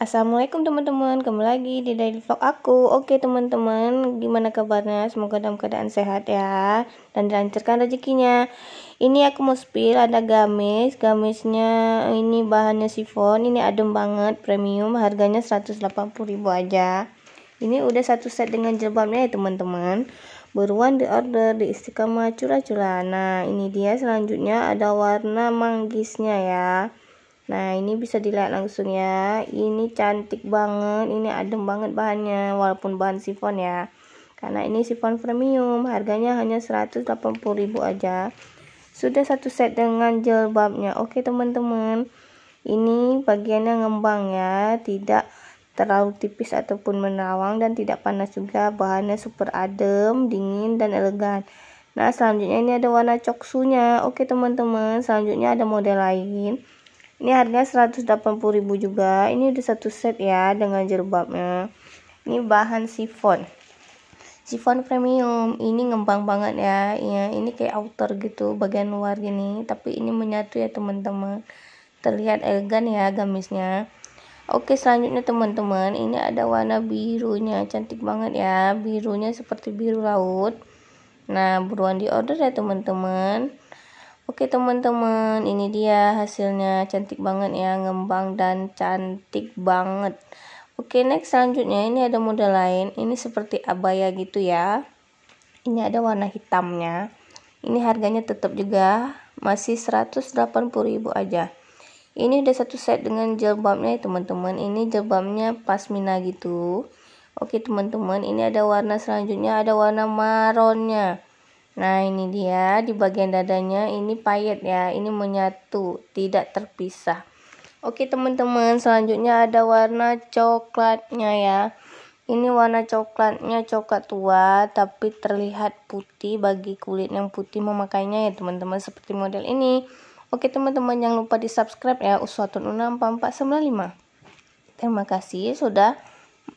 Assalamualaikum teman-teman, kembali lagi di daily vlog aku Oke teman-teman, gimana kabarnya? Semoga dalam keadaan sehat ya Dan dilancarkan rezekinya Ini aku mau spill, ada gamis Gamisnya ini bahannya sifon Ini adem banget, premium Harganya 180 ribu aja Ini udah satu set dengan jilbabnya ya teman-teman Beruan di order di istiqamah curah-curah Nah ini dia selanjutnya ada warna manggisnya ya Nah ini bisa dilihat langsung ya Ini cantik banget Ini adem banget bahannya Walaupun bahan sifon ya Karena ini sifon premium Harganya hanya 180.000 aja Sudah satu set dengan jilbabnya Oke teman-teman Ini bagiannya ngembang ya Tidak terlalu tipis ataupun menawang Dan tidak panas juga Bahannya super adem, dingin dan elegan Nah selanjutnya ini ada warna coksunya Oke teman-teman Selanjutnya ada model lain ini harganya 180.000 juga ini udah satu set ya dengan jilbabnya ini bahan sifon sifon premium ini ngembang banget ya ya ini kayak outer gitu bagian luar gini tapi ini menyatu ya teman-teman terlihat elegan ya gamisnya Oke selanjutnya teman-teman ini ada warna birunya cantik banget ya birunya seperti biru laut nah buruan di order ya teman-teman Oke teman-teman, ini dia hasilnya cantik banget ya, ngembang dan cantik banget. Oke next selanjutnya ini ada model lain, ini seperti abaya gitu ya. Ini ada warna hitamnya. Ini harganya tetap juga masih 180.000 aja. Ini udah satu set dengan jilbabnya ya teman-teman. Ini jilbabnya pasmina gitu. Oke teman-teman, ini ada warna selanjutnya, ada warna maronnya. Nah, ini dia di bagian dadanya ini payet ya. Ini menyatu, tidak terpisah. Oke, teman-teman, selanjutnya ada warna coklatnya ya. Ini warna coklatnya coklat tua tapi terlihat putih bagi kulit yang putih memakainya ya, teman-teman, seperti model ini. Oke, teman-teman, jangan lupa di-subscribe ya Uswatun Una 4495. Terima kasih sudah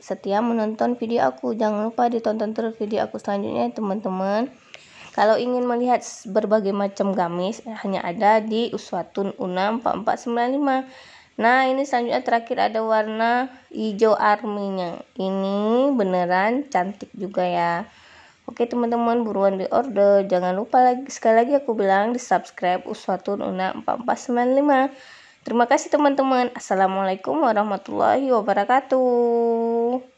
setia menonton video aku. Jangan lupa ditonton terus video aku selanjutnya, ya, teman-teman. Kalau ingin melihat berbagai macam gamis hanya ada di Uswatun Unam 4495. Nah, ini selanjutnya terakhir ada warna hijau arminya. Ini beneran cantik juga ya. Oke teman-teman buruan di order Jangan lupa lagi sekali lagi aku bilang di subscribe Uswatun Una 4495 Terima kasih teman-teman Assalamualaikum warahmatullahi wabarakatuh